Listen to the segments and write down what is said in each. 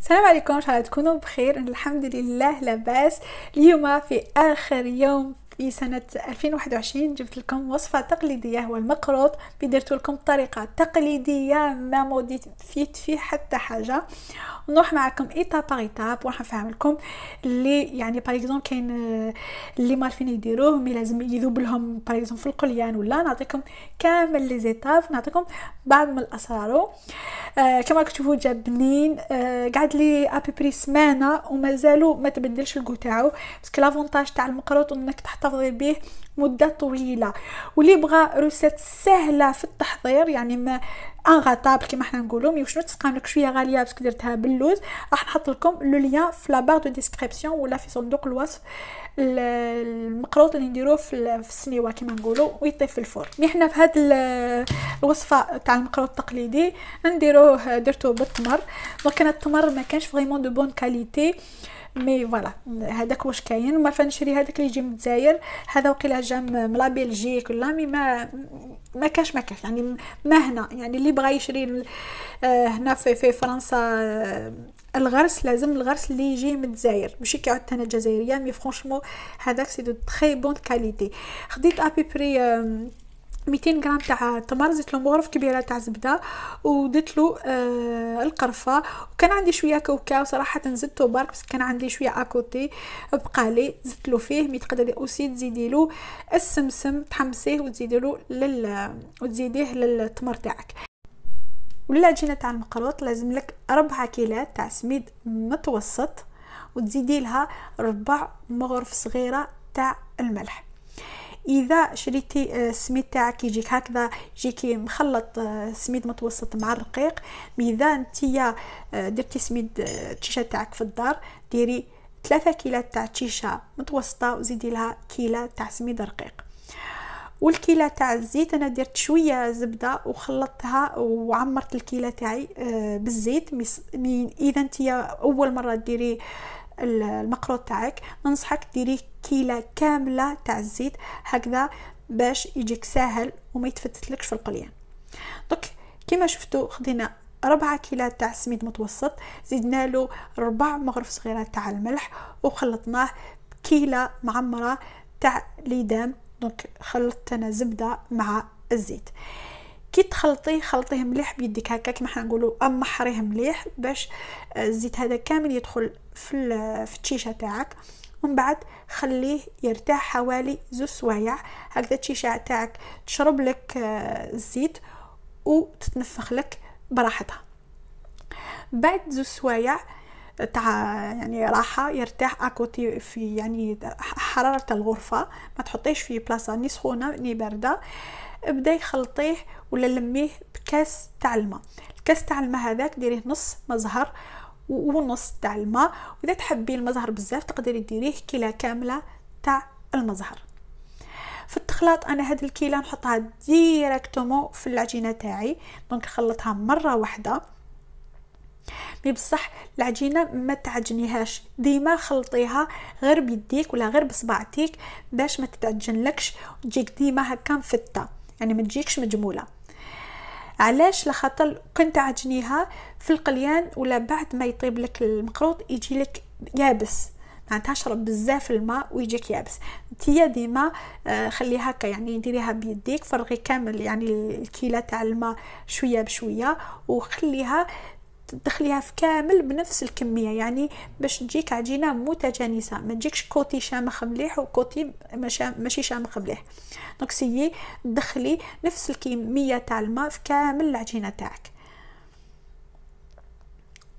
السلام عليكم ان شاء الله تكونوا بخير الحمد لله لاباس اليوم في اخر يوم في سنة 2021 جبت لكم وصفة تقليدية هو المقروط بدرت لكم طريقة تقليدية ما فيت فيه حتى حاجة ونروح معكم ايتاب باغ ايتاب وراح نفهم لكم اللي يعني باغ اكزومبل كاين آه، اللي ما عارفين يديروه مي لازم يذوب لهم باغ في القليان ولا نعطيكم كامل لي زيتاب نعطيكم بعض من الاسرار آه كما كتشوفوا جا بنين آه قعد لي ابي بري سمانه ومازالو ما تبدلش الكو تاعو باسكو لافونتاج تاع المقروط انك تحطه تحتفظي به مده طويله واللي بغى روسات سهله في التحضير يعني ما انغطابل كيما حنا نقولوا مي شنو لك شويه غاليه باسكو درتها باللوز راح نحط لكم لو ليان في بار دو ديسكريبسيون ولا في صندوق الوصف المقروط اللي نديروه في السنيوه كيما نقولوا ويطيب في الفرن مي حنا في هاد الوصفه تاع المقروط التقليدي نديروه درتو بالتمر دونك انا التمر ما كانش فريمون دو بون كاليتي آه مي فوالا هذاك واش كاين ما فنشري هذاك اللي يجي من الجزائر هذا وقيلا جا من لا بلجيك ولا مي ما ما كاش ما كاش يعني ما هنا يعني اللي بغى يشري آه، هنا في, في فرنسا آه، الغرس لازم الغرس اللي يجي من الجزائر ماشي كيعود انا جزائريه مي فرانشمون هذاك سي دو تري بون كاليتي خديت ابي آه، بري 200 غرام تاع التمر زدت له مغرف كبيره تاع زبده وديت له آه القرفه وكان عندي شويه كاوكاو صراحه زدته برك بس كان عندي شويه اكوتي بقى لي زدت له فيه مي تقدري اوسي تزيدي له السمسم تحمسيه وتزيدي له لل وتزيديه للتمر تاعك جينا تاع المقروط لازم لك ربع كيلات تاع سميد متوسط وتزيدي لها ربع مغرف صغيره تاع الملح اذا شريتي آه، السميد تاعك يجيك هكذا يجيكي مخلط آه، سميد متوسط مع الرقيق اذا نتيا آه، درتي سميد التيشيرت تاعك في الدار ديري ثلاثة كيلا تاع تيشا متوسطه وزيدي لها كيله تاع سميد رقيق والكيله تاع الزيت انا درت شويه زبده وخلطتها وعمرت الكيله تاعي بالزيت اذا انت اول مره ديري المقروط تاعك ننصحك ديريه كيلة كاملة تاع الزيت هكذا باش يجيك ساهل وما يتفتتلكش في القليان دوك كما شفتوا خدينا ربعة كيلات تاع سميد متوسط زدنا له ربع مغرف صغيرة تاع الملح وخلطناه بكيلة معمرة تاع ليدام دونك خلطت انا زبدة مع الزيت كي تخلطيه خلطيه مليح بيدك هكا كيما حنا نقولوا امحريه مليح باش آه، الزيت هذا كامل يدخل في في التشيشه تاعك ومن بعد خليه يرتاح حوالي زوج سوايع هكذا التشيشه تاعك تشرب لك آه، الزيت وتتنفخ لك براحتها بعد زوج سوايع آه، تاع يعني راحة يرتاح أكوتي في يعني حرارة الغرفة ما تحطيش في بلاصة ني سخونة ني باردة آه ابدا يخلطيه ولا لميه بكاس تاع الماء الكاس تاع الماء هذاك ديريه نص مزهر ونص تاع الماء واذا تحبي المزهر بزاف تقدري ديريه كيله كامله تاع المزهر في التخلاط انا هاد الكيله نحطها ديريكتومو في العجينه تاعي دونك نخلطها مره واحده مي بصح العجينه ما تعجنيهاش ديما خلطيها غير بيديك ولا غير بصباعتيك باش ما تتعجنلكش تجيك ديما هكا مفته يعني ما تجيكش مجموله علاش لخاطر كنت عجنيها في القليان ولا بعد ما يطيب لك المقروط يجي لك يابس يعني شرب بزاف الماء ويجيك يابس انتيا ديما آه، خليها هكا يعني ديريها بيديك فرغي كامل يعني الكيله تاع الماء شويه بشويه وخليها تدخليها في كامل بنفس الكميه يعني باش تجيك عجينه متجانسه ما تجيكش كوتي شامخ مليح وكوتي ماشي شامخ مليح دونك سيي دخلي نفس الكميه تاع الماء في كامل العجينه تاعك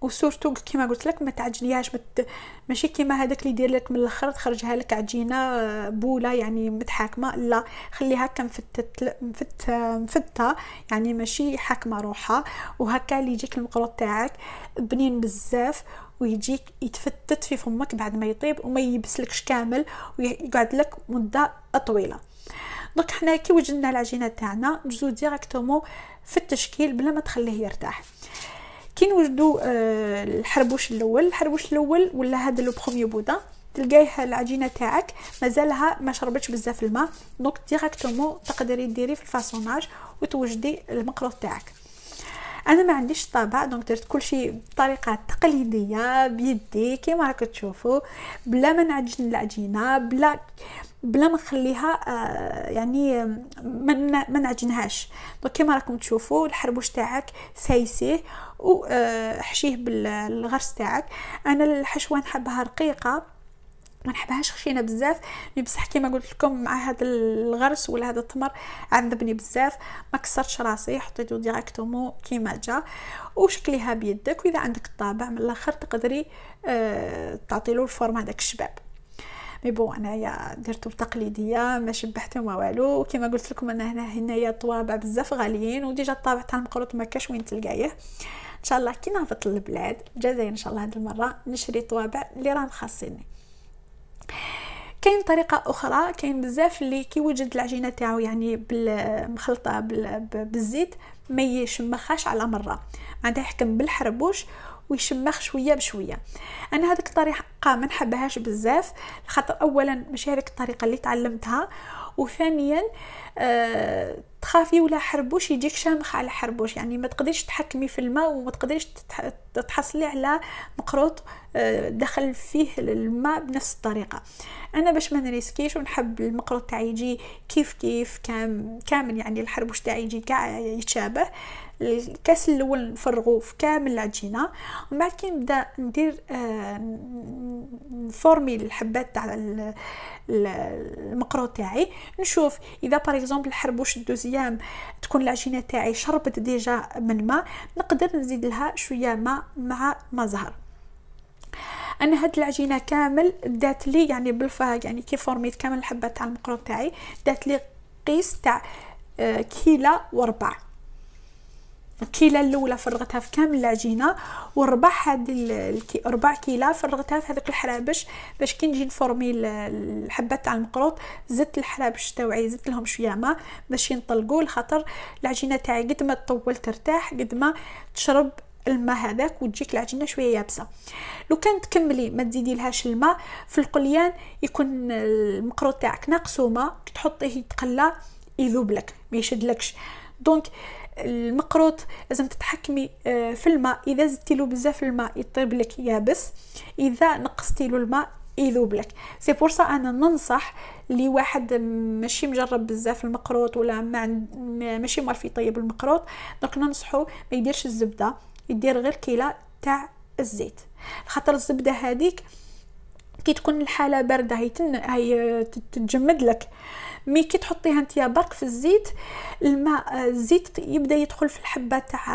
وسورتو كيما قلت لك ما تعجنيهاش مت... ماشي كيما هذاك اللي يدير لك من الاخر تخرجها لك عجينه آه، بوله يعني متحاكمه لا خليها كم فتت مفت آه، مفته يعني ماشي حاكمه روحها وهكا اللي يجيك المقروط تاعك بنين بزاف ويجيك يتفتت في فمك بعد ما يطيب وما يبسلكش كامل ويقعد لك مده طويله دونك حنا كي وجدنا العجينه تاعنا نجزو ديريكتومون في التشكيل بلا ما تخليه يرتاح كي نوجدو آه الحربوش الاول الحربوش الاول ولا هذا لو بروميي بودا تلقايها العجينه تاعك مازالها ما شربتش بزاف الماء دونك ديريكتومون تقدري ديري في الفاصوناج وتوجدي المقروط تاعك انا ما عنديش طابع دونك درت كل شيء بطريقه تقليديه بيدي كيما راكم تشوفوا بلا ما نعجن العجينه بلا بلا ما نخليها آه، يعني ما نعجنهاش دونك كما راكم تشوفوا الحربوش تاعك سايسيه وحشيه آه، بالغرس تاعك انا الحشوه نحبها رقيقه ما نحبهاش خشينه بزاف مي بصح كيما قلت لكم مع هذا الغرس ولا هذا التمر عذبني بزاف ما كسرتش راسي حطيته ديريكتومون كيما جا وشكليها بيدك واذا عندك الطابع من الاخر تقدري آه، تعطيلو الفورم هذاك الشباب مي بون انايا درتو بتقليديه ما شبحت ما والو كيما قلت لكم انا هنا هنايا الطوابع بزاف غاليين وديجا الطابع تاع المقروط ما كاش وين تلقايه ان شاء الله كي نهبط للبلاد الجزائر ان شاء الله هذه المره نشري طوابع اللي راهم خاصيني كاين طريقه اخرى كاين بزاف اللي كي وجد العجينه تاعو يعني بالمخلطه بالزيت ما يشمخاش على مره معناتها يحكم بالحربوش ويشمخ شويه بشويه انا هذيك الطريقه ما نحبهاش بزاف خاطر اولا ماشي هذيك الطريقه اللي تعلمتها وثانيا آه تخافي ولا حربوش يجيك شامخ على حربوش يعني ما تقدريش تحكمي في الماء وما تقدريش تحصلي على مقروط آه، دخل فيه الماء بنفس الطريقه انا باش ما نريسكيش ونحب المقروط تاعي يجي كيف كيف كامل يعني الحربوش تاعي يجي كاع يتشابه الكاس الاول نفرغو في كامل العجينه ومن بعد كي نبدا ندير آه نفورمي الحبات تاع المقرو تاعي نشوف اذا باغ اكزومبل حربوش الدوزيام تكون العجينه تاعي شربت ديجا من ما نقدر نزيد لها شويه ماء مع ما زهر انا هاد العجينه كامل دات لي يعني بالفا يعني كي فورميت كامل الحبات تاع المقرو تاعي دات لي قيس تاع آه، كيلا وربع الكيلة الأولى فرغتها في كامل العجينة وربع هاد الكي ربع كيلة فرغتها في هذوك الحرابش باش كي نجي نفورمي الحبات تاع المقروط زدت الحرابش تاوعي زدت لهم شوية ما باش ينطلقوا لخاطر العجينة تاعي قد ما تطول ترتاح قد ما تشرب الماء هذاك وتجيك العجينه شويه يابسه لو كان تكملي ما تزيدي لهاش الماء في القليان يكون المقروط تاعك ناقصو ماء تحطيه يتقلى يذوب لك ما يشدلكش دونك المقروط لازم تتحكمي آه، في الماء اذا زدتي له بزاف الماء يطيب لك يابس اذا نقصتي له الماء يذوب لك سي بور انا ننصح لي واحد ماشي مجرب بزاف المقروط ولا ما ماشي مارف يطيب المقروط دونك ننصحو ما يديرش الزبده يدير غير كيله تاع الزيت خاطر الزبده هذيك كي تكون الحاله بارده هي تن... هي تتجمد لك مي كي تحطيها نتيا برك في الزيت الماء الزيت يبدا يدخل في الحبه تاع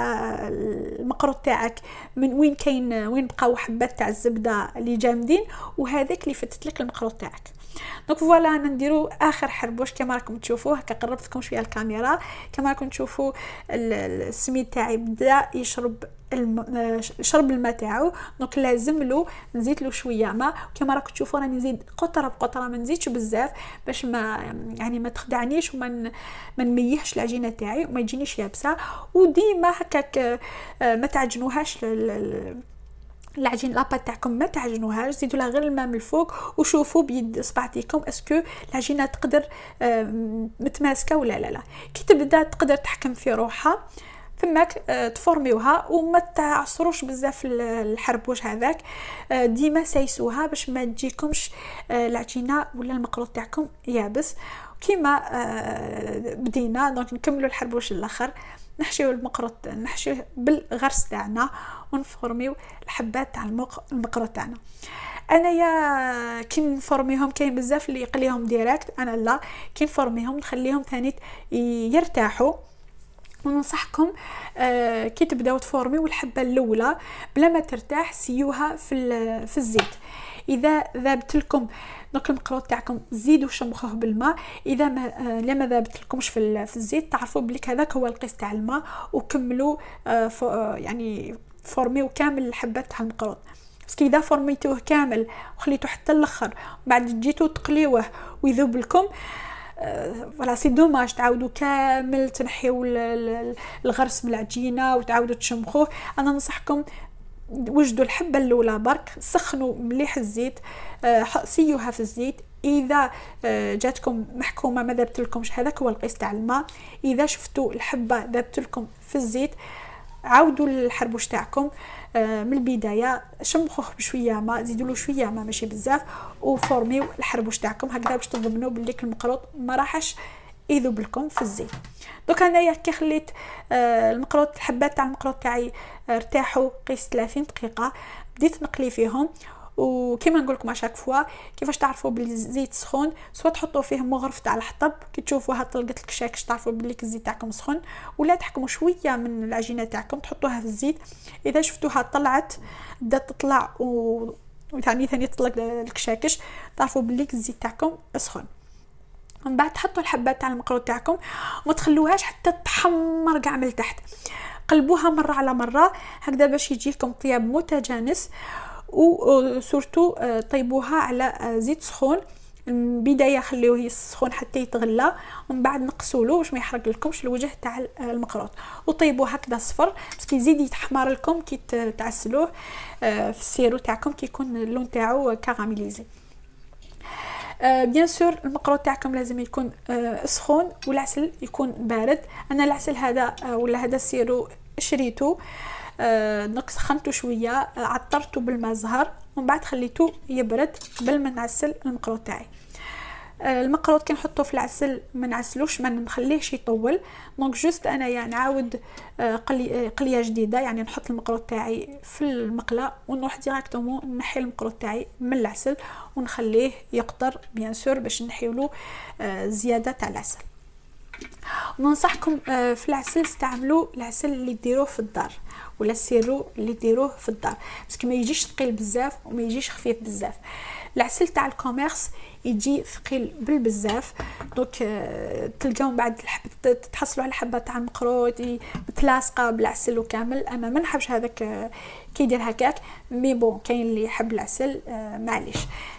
المقروط تاعك من وين كاين وين بقاو حبات تاع الزبده اللي جامدين وهذاك اللي فتت لك المقروط تاعك دونك فوالا انا نديرو اخر حربوش كما راكم تشوفوه هكا قربت لكم شويه الكاميرا كما راكم تشوفوا السميد تاعي بدا يشرب الم... آه، شرب الماء تاعو دونك لازم له نزيد له شويه ماء كما راكم تشوفوا راني نزيد قطره بقطره ما نزيدش بزاف باش ما يعني ما تخدعنيش وما ن... ما نميهش العجينه تاعي وما يجينيش يابسه وديما هكاك آه، ما تعجنوهاش لل... العجين لاباط تاعكم ما تعجنوهاش زيدوا لها غير الماء من الفوق وشوفوا بيد صبعتيكم اسكو العجينه تقدر آه، متماسكه ولا لا لا كي تبدا تقدر تحكم في روحها تماك آه، تفورميوها وما تعصروش بزاف الحرب واش هذاك آه، ديما سايسوها باش ما تجيكمش آه، العجينه ولا المقلوط تاعكم يابس كيما بدينا دونك نكملوا الحرب واش الاخر نحشيو المقرط نحشيه بالغرس تاعنا ونفورميو الحبات تاع المقرط تاعنا انايا كي نفورميهم كاين بزاف اللي يقليهم ديريكت انا لا كي نفورميهم نخليهم ثاني يرتاحوا ننصحكم آه، كي تبداو تفورميو الحبه الاولى بلا ما ترتاح سيوها في في الزيت اذا ذابت لكم دوك المقروط تاعكم زيدوا شمخوه بالماء اذا ما آه، لما ذابت لكمش في, في الزيت تعرفوا بليك هذاك هو القيس تاع الماء وكملوا آه، فو يعني فورميو كامل الحبات تاع المقروط باسكو اذا فورميتوه كامل وخليتو حتى الاخر بعد جيتو تقليوه ويذوب لكم فوالا سي دوماج تعاودوا كامل تنحيو الغرس من العجينه وتعاودوا تشمخوه انا ننصحكم وجدوا الحبه الاولى برك سخنوا مليح الزيت آه، سيوها في الزيت اذا آه، جاتكم محكومه ما لكمش هذاك هو القيس تاع الماء اذا شفتوا الحبه لكم في الزيت عاودوا الحربوش تاعكم آه، من البدايه شمخوه بشويه ما زيدوا له شويه ما ماشي بزاف وفورميو الحربوش تاعكم هكذا باش تضمنوا بلي المقروط ما راحش يذوب لكم في الزيت دوك انايا كي خليت آه، المقروط الحبات تاع المقروط تاعي آه، ارتاحوا قيس 30 دقيقه بديت نقلي فيهم وكيما نقول لكم شاك فوا كيفاش تعرفوا بلي الزيت سخون سوا تحطوا فيه مغرف تاع الحطب كي تشوفوها طلقت الكشاكش تعرفوا بلي الزيت تاعكم سخون ولا تحكموا شويه من العجينه تاعكم تحطوها في الزيت اذا شفتوها طلعت بدات تطلع و ثاني ثاني تطلق الكشاكش تعرفوا بلي الزيت تاعكم سخون من بعد تحطوا الحبات تاع المقروط تاعكم وما تخلوهاش حتى تحمر كاع من تحت قلبوها مره على مره هكذا باش يجي لكم طياب متجانس وسورتو آه، آه، طيبوها على آه، زيت سخون بدايه خليوه يسخن حتى يتغلى ومن بعد نقصولو باش ما يحرق لكمش الوجه تاع المقروط وطيبوا هكذا صفر باش يزيد يتحمر لكم كي تعسلوه في السيرو تاعكم كيكون اللون تاعو كاراميليزي بيان سور المقروط تاعكم لازم يكون سخون والعسل يكون بارد انا العسل هذا ولا هذا السيرو شريته آه، نقص خنتو شويه آه، عطرته بالماء زهر ومن بعد خليته يبرد بالمنعسل المقروط تاعي آه، المقروط كي نحطو في العسل ما نعسلوش ما نخليهش يطول دونك جوست انايا يعني نعاود قلي قليه جديده يعني نحط المقروط تاعي في المقله ونروح ديراكتومو نحي المقروط تاعي من العسل ونخليه يقطر بيان سور باش نحيولو زياده تاع العسل وننصحكم آه، في العسل استعملوا العسل اللي ديروه في الدار ولا السيرو اللي ديروه في الدار باسكو ما يجيش ثقيل بزاف وما يجيش خفيف بزاف العسل تاع الكوميرس يجي ثقيل بالبزاف دونك آه، تلقاو بعد تحصلوا على حبه تاع مقروط متلاصقه بالعسل وكامل اما ما نحبش هذاك آه، كيدير هكاك مي بون كاين اللي يحب العسل آه، معليش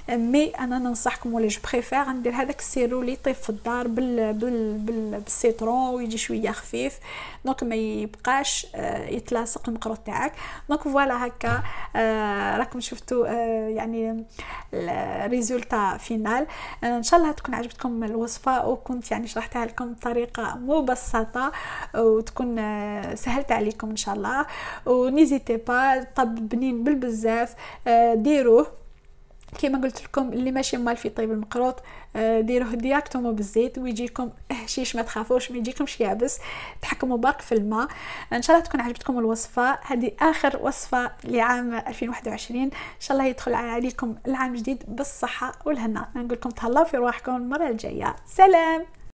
مي انا ننصحكم ولا جو بريفير ندير هذاك السيرو اللي يطيب في الدار بال بال, بال بالسيترون ويجي شويه خفيف دونك ما يبقاش آه، يتلاصق المقروط تاعك دونك فوالا هكا آه، راكم شفتوا يعني الريزولتا فينال ان شاء الله تكون عجبتكم الوصفه وكنت يعني شرحتها لكم بطريقه مبسطه وتكون سهلت عليكم ان شاء الله ونيزيتي با طب بنين بالبزاف آه، ديروه كما قلت لكم اللي ماشي مال في طيب المقروط آه، ديروه ديراكتومون بالزيت ويجيكم هشيش ما تخافوش ما يجيكمش يابس تحكموا برك في الماء ان شاء الله تكون عجبتكم الوصفه هذه اخر وصفه لعام 2021 ان شاء الله يدخل عليكم العام الجديد بالصحه والهنا نقول لكم تهلاو في رواحكم المره الجايه سلام